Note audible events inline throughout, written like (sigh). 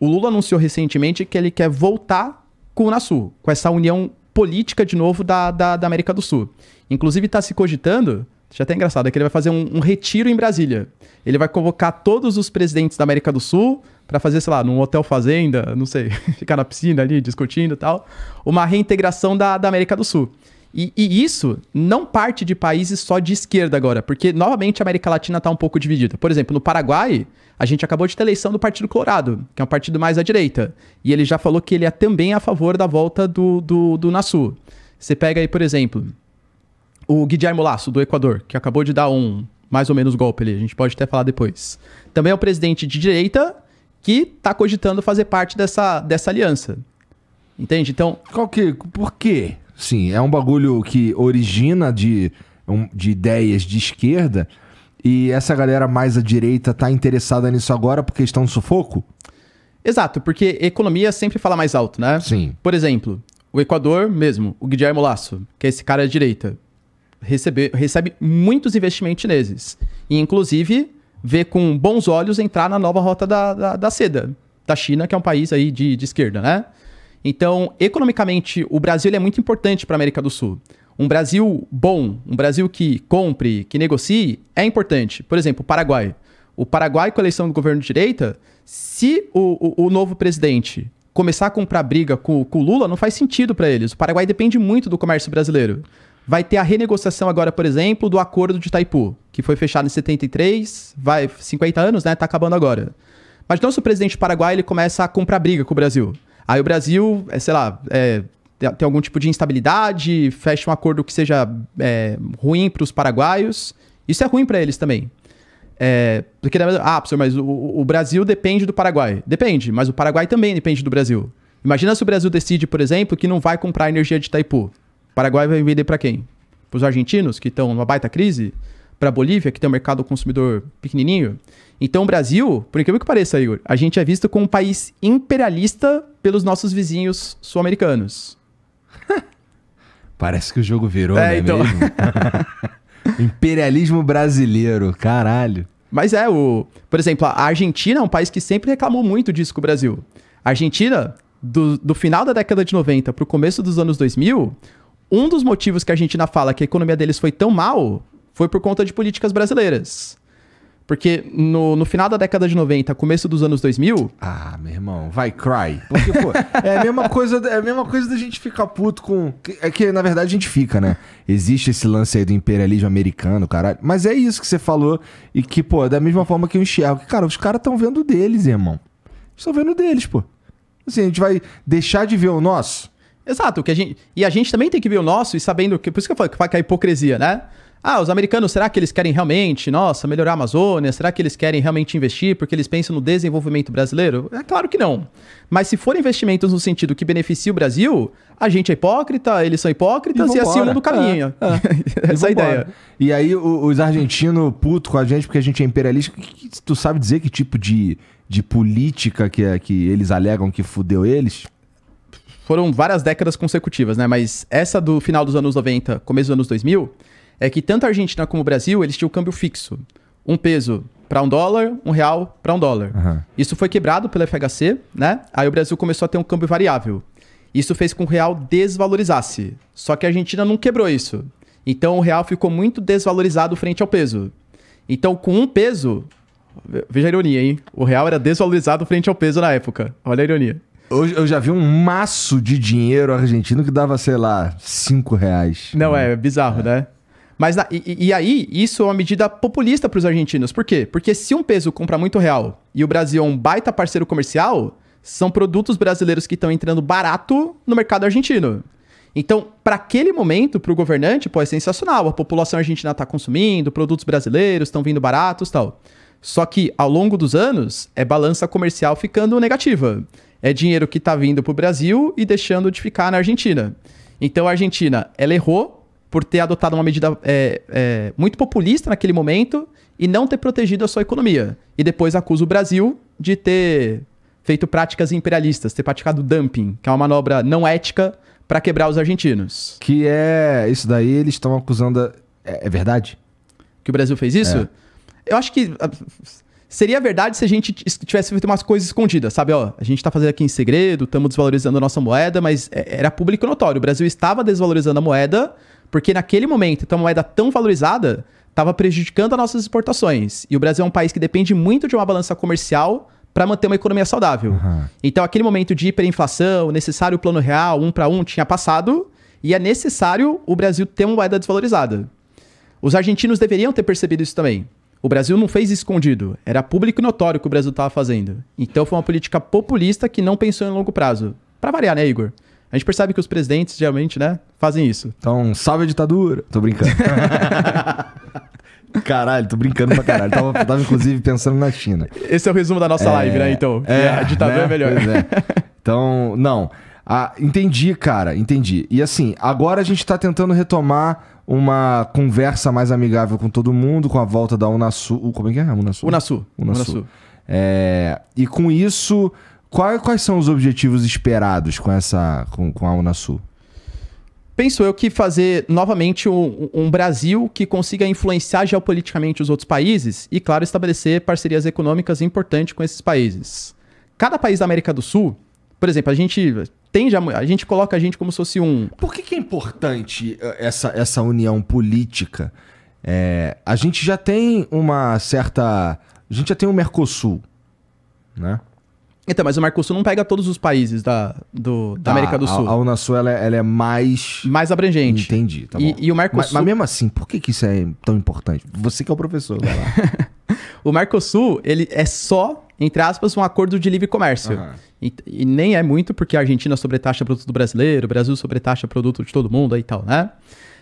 O Lula anunciou recentemente que ele quer voltar com o Unasul, com essa união política de novo da, da, da América do Sul. Inclusive está se cogitando, já até engraçado, é que ele vai fazer um, um, retiro em Brasília. Ele vai convocar todos os presidentes da América do Sul para fazer, sei lá, num hotel fazenda, não sei, (laughs) ficar na piscina ali discutindo e tal, uma reintegração da, da América do Sul. E, e, isso não parte de países só de esquerda agora, porque novamente a América Latina está um pouco dividida. Por exemplo, no Paraguai, a gente acabou de ter eleição do Partido Colorado, que é um partido mais à direita. E ele já falou que ele é também a favor da volta do, do, do Nassu. Você pega aí, por exemplo, o Guillermo Lasso, do Equador, que acabou de dar um mais ou menos golpe ali, a gente pode até falar depois. Também é um presidente de direita que está cogitando fazer parte dessa, dessa aliança. Entende? Então. Qual que. Por quê? Sim, é um bagulho que origina de, de ideias de esquerda e essa galera mais à direita tá interessada nisso agora porque estão no sufoco? Exato, porque economia sempre fala mais alto, né? Sim. Por exemplo, o Equador mesmo, o Guilherme Lasso, que é esse cara à direita, recebe, recebe muitos investimentos chineses. E, inclusive, vê com bons olhos entrar na nova rota da, da, da seda, da China, que é um país aí de, de esquerda, né? Então, economicamente, o Brasil é muito importante para a América do Sul. Um Brasil bom, um Brasil que compre, que negocie, é importante. Por exemplo, o Paraguai. O Paraguai, com a eleição do governo de direita, se o, o, o novo presidente começar a comprar briga com, o Lula, não faz sentido para eles. O Paraguai depende muito do comércio brasileiro. Vai ter a renegociação agora, por exemplo, do acordo de Itaipu, que foi fechado em 73, vai 50 anos, né? Tá acabando agora. Mas não se o presidente do paraguai ele começa a comprar briga com o Brasil. Aí o Brasil, é, sei lá, é, tem, algum tipo de instabilidade, fecha um acordo que seja é, ruim para os paraguaios. Isso é ruim para eles também. É, porque, ah, professor, mas o, o Brasil depende do Paraguai. Depende, mas o Paraguai também depende do Brasil. Imagina se o Brasil decide, por exemplo, que não vai comprar energia de Itaipu. O Paraguai vai vender para quem? Para os argentinos, que estão numa baita crise? para a Bolívia, que tem um mercado consumidor pequenininho. Então, o Brasil, por incrível que pareça, Igor, a gente é visto como um país imperialista pelos nossos vizinhos sul-americanos. (laughs) Parece que o jogo virou, é, né então... mesmo? (laughs) Imperialismo brasileiro, caralho. Mas é, o, por exemplo, a Argentina é um país que sempre reclamou muito disso com o Brasil. A Argentina, do, do final da década de 90 para o começo dos anos 2000, um dos motivos que a Argentina fala que a economia deles foi tão mal foi por conta de políticas brasileiras. Porque no, no final da década de 90, começo dos anos 2000... Ah, meu irmão, vai cry. Porque, pô, é a mesma coisa, é a mesma coisa da gente ficar puto com... É que, na verdade, a gente fica, né? Existe esse lance aí do imperialismo americano, caralho. Mas é isso que você falou e que, pô, da mesma forma que eu enxergo. Que, cara, os caras estão vendo deles, irmão. Estão vendo deles, pô. Assim, a gente vai deixar de ver o nosso... Exato. Que a gente, e a gente também tem que ver o nosso e sabendo... que Por isso que eu falo que a hipocrisia, né? Ah, os americanos, será que eles querem realmente, nossa, melhorar a Amazônia? Será que eles querem realmente investir porque eles pensam no desenvolvimento brasileiro? É claro que não. Mas se for investimentos no sentido que beneficia o Brasil, a gente é hipócrita, eles são hipócritas e, e é assim o mundo caminha. É, é. (laughs) Essa é a ideia. E aí os argentinos putos com a gente porque a gente é imperialista. Tu sabe dizer que tipo de, de política que, é, que eles alegam que fudeu eles? Foram várias décadas consecutivas, né? Mas essa do final dos anos 90, começo dos anos 2000 é que tanto a Argentina como o Brasil, eles tinham câmbio fixo. Um peso para um dólar, um real para um dólar. Uhum. Isso foi quebrado pelo FHC, né? Aí o Brasil começou a ter um câmbio variável. Isso fez com que o real desvalorizasse. Só que a Argentina não quebrou isso. Então o real ficou muito desvalorizado frente ao peso. Então, com um peso, veja a ironia, hein? O real era desvalorizado frente ao peso na época. Olha a ironia. Eu, já vi um maço de dinheiro argentino que dava, sei lá, 5 reais. Não, é, é bizarro, é. né? Mas na, e, e, aí, isso é uma medida populista para os argentinos. Por quê? Porque se um peso compra muito real e o Brasil é um baita parceiro comercial, são produtos brasileiros que estão entrando barato no mercado argentino. Então, para aquele momento, para o governante, pô, é sensacional. A população argentina está consumindo, produtos brasileiros estão vindo baratos tal. Só que, ao longo dos anos, é balança comercial ficando negativa. É dinheiro que está vindo para o Brasil e deixando de ficar na Argentina. Então, a Argentina, ela errou por ter adotado uma medida é, é, muito populista naquele momento e não ter protegido a sua economia. E depois acusa o Brasil de ter feito práticas imperialistas, ter praticado dumping, que é uma manobra não ética para quebrar os argentinos. Que é. Isso daí eles estão acusando. A... É, é, verdade? Que o Brasil fez isso? É. Eu acho que. Ah, seria verdade se a gente tivesse feito umas coisas escondidas, sabe? Ó, a gente está fazendo aqui em segredo, estamos desvalorizando a nossa moeda, mas é, era público notório. O Brasil estava desvalorizando a moeda porque naquele momento, então, uma moeda tão valorizada estava prejudicando as nossas exportações. E o Brasil é um país que depende muito de uma balança comercial para manter uma economia saudável. Uhum. Então, aquele momento de hiperinflação, necessário plano real, um para um, tinha passado e é necessário o Brasil ter uma moeda desvalorizada. Os argentinos deveriam ter percebido isso também. O Brasil não fez escondido, era público e notório o que o Brasil estava fazendo. Então foi uma política populista que não pensou em longo prazo. Para variar, né, Igor? A gente percebe que os presidentes geralmente, né, fazem isso. Então, salve a ditadura. Tô brincando. (laughs) Caralho, tô brincando pra caralho. Tava, tava, inclusive pensando na China. Esse é o resumo da nossa é, live, né? Então, é, a ditadura né? é melhor. É. (laughs) Então, não. Ah, entendi, cara, entendi. E assim, agora a gente tá tentando retomar uma conversa mais amigável com todo mundo, com a volta da Unasul. Como é que é? Unasul. Unasul. Unasul. Unasul. É, e com isso, qual, quais são os objetivos esperados com essa com, com a Unasul? Penso eu que fazer novamente um, um, Brasil que consiga influenciar geopoliticamente os outros países e, claro, estabelecer parcerias econômicas importantes com esses países. Cada país da América do Sul, por exemplo, a gente tem já a gente coloca a gente como se fosse um. Por que, que é importante eh, essa, essa união política? É, a gente já tem uma certa. A gente já tem o Mercosul, né? Então, mas o Mercosul não pega todos os países da, do, da, tá, América do Sul. A, a Unasul ela, é, ela, é mais. Mais abrangente. Entendi, tá e, bom. E, o Mercosul. Mas, mas, mesmo assim, por que, que isso é tão importante? Você que é o professor, vai lá. (laughs) o Mercosul, ele é só, entre aspas, um acordo de livre comércio. Uhum. E, e, nem é muito, porque a Argentina sobretaxa produto brasileiro, o Brasil sobretaxa produto de todo mundo e tal, né?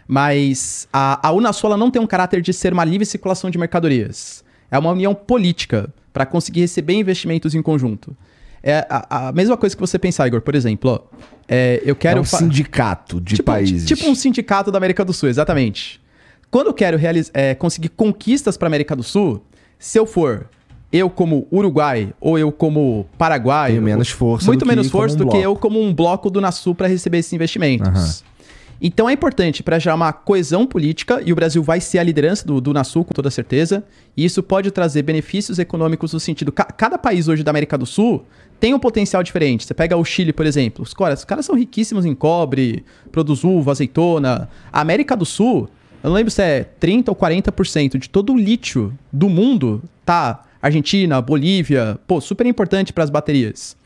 Mas a, a Unasul não tem um caráter de ser uma livre circulação de mercadorias. É uma união política para conseguir receber investimentos em conjunto. É a, a, mesma coisa que você pensar, Igor. Por exemplo, ó, é, eu é quero... É um sindicato de tipo, países. Tipo um sindicato da América do Sul, exatamente. Quando eu quero é, conseguir conquistas para América do Sul, se eu for eu como Uruguai ou eu como Paraguai... Tenho menos força Muito menos força do que, um do que eu como um bloco do Nasul para receber esses investimentos. Uhum. Então é importante para gerar uma coesão política e o Brasil vai ser a liderança do, do Nasul, com toda certeza. E isso pode trazer benefícios econômicos no sentido. Ca cada país hoje da América do Sul tem um potencial diferente. Você pega o Chile, por exemplo. Os caras, os caras são riquíssimos em cobre, produz uva, azeitona. A América do Sul, eu não lembro se é 30 ou 40% de todo o lítio do mundo tá Argentina, Bolívia, pô, super importante para as baterias.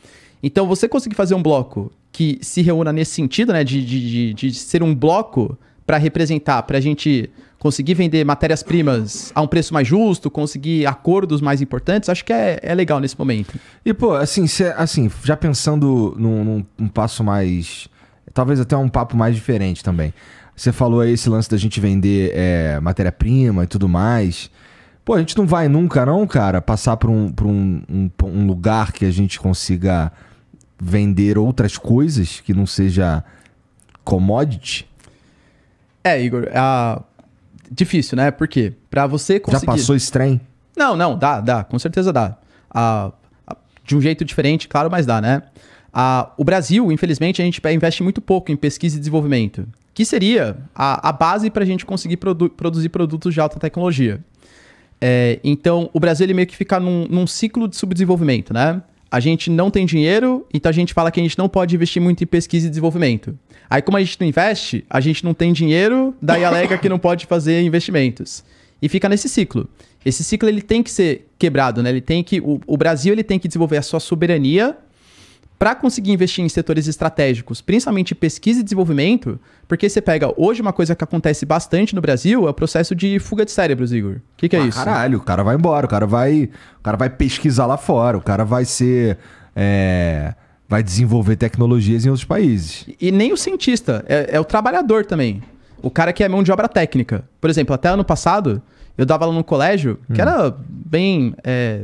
Então, você conseguir fazer um bloco que se reúna nesse sentido, né? De, de, de, de ser um bloco para representar, para a gente conseguir vender matérias-primas a um preço mais justo, conseguir acordos mais importantes, acho que é, é legal nesse momento. E, pô, assim, cê, assim já pensando num, num um passo mais. Talvez até um papo mais diferente também. Você falou aí esse lance da gente vender é, matéria-prima e tudo mais. Pô, a gente não vai nunca, não, cara, passar por um, por um, um, um lugar que a gente consiga vender outras coisas que não seja commodity? É, Igor, é a... difícil, né? Por quê? Para você conseguir. Já passou esse trem? Não, não, dá, dá, com certeza dá. De um jeito diferente, claro, mas dá, né? A... O Brasil, infelizmente, a gente investe muito pouco em pesquisa e desenvolvimento, que seria a, base para a gente conseguir produ... produzir produtos de alta tecnologia. É... Então, o Brasil ele meio que fica num, num ciclo de subdesenvolvimento, né? a gente não tem dinheiro, então a gente fala que a gente não pode investir muito em pesquisa e desenvolvimento. Aí, como a gente não investe, a gente não tem dinheiro, daí alega que não pode fazer investimentos. E fica nesse ciclo. Esse ciclo ele tem que ser quebrado, né? Ele tem que o, o Brasil ele tem que desenvolver a sua soberania para conseguir investir em setores estratégicos, principalmente pesquisa e desenvolvimento, porque você pega hoje uma coisa que acontece bastante no Brasil é o processo de fuga de cérebros, Igor. O que, que é ah, isso? Caralho, o cara vai embora, o cara vai, o cara vai pesquisar lá fora, o cara vai ser é, vai desenvolver tecnologias em outros países. E, nem o cientista, é, é o trabalhador também. O cara que é mão de obra técnica. Por exemplo, até ano passado, eu dava aula no colégio que hum. era bem é,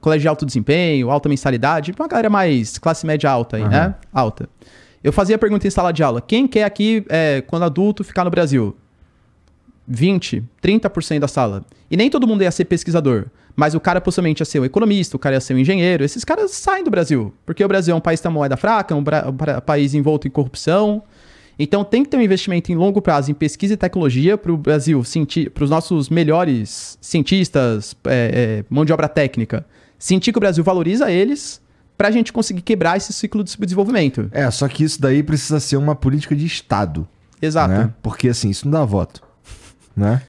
colégio de alto desempenho, alta mensalidade, uma galera mais classe média alta aí, uhum. né? Alta. Eu fazia a pergunta em sala de aula: quem quer aqui, é, quando adulto, ficar no Brasil? 20, 30% da sala. E nem todo mundo ia ser pesquisador, mas o cara possivelmente ia ser um economista, o cara ia ser um engenheiro. Esses caras saem do Brasil, porque o Brasil é um país da moeda fraca, um, um país envolto em corrupção. Então tem que ter um investimento em longo prazo em pesquisa e tecnologia para o Brasil, para os nossos melhores cientistas, é, é, mão de obra técnica sentir que o Brasil valoriza eles para a gente conseguir quebrar esse ciclo de subdesenvolvimento. É, só que isso daí precisa ser uma política de Estado. Exato. Né? Porque assim, isso não dá voto. Né?